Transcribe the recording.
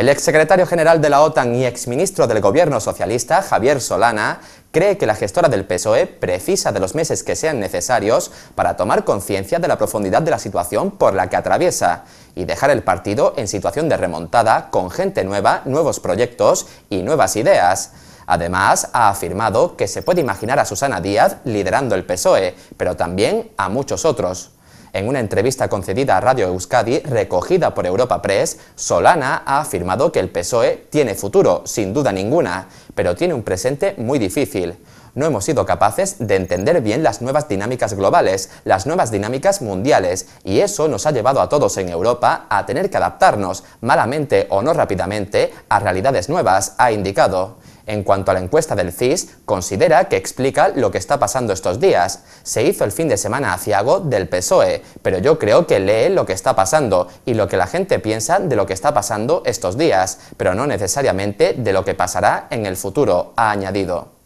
El exsecretario general de la OTAN y exministro del gobierno socialista, Javier Solana, cree que la gestora del PSOE precisa de los meses que sean necesarios para tomar conciencia de la profundidad de la situación por la que atraviesa y dejar el partido en situación de remontada con gente nueva, nuevos proyectos y nuevas ideas. Además, ha afirmado que se puede imaginar a Susana Díaz liderando el PSOE, pero también a muchos otros. En una entrevista concedida a Radio Euskadi, recogida por Europa Press, Solana ha afirmado que el PSOE tiene futuro, sin duda ninguna, pero tiene un presente muy difícil no hemos sido capaces de entender bien las nuevas dinámicas globales, las nuevas dinámicas mundiales, y eso nos ha llevado a todos en Europa a tener que adaptarnos, malamente o no rápidamente, a realidades nuevas, ha indicado. En cuanto a la encuesta del CIS, considera que explica lo que está pasando estos días. Se hizo el fin de semana aciago del PSOE, pero yo creo que lee lo que está pasando y lo que la gente piensa de lo que está pasando estos días, pero no necesariamente de lo que pasará en el futuro, ha añadido.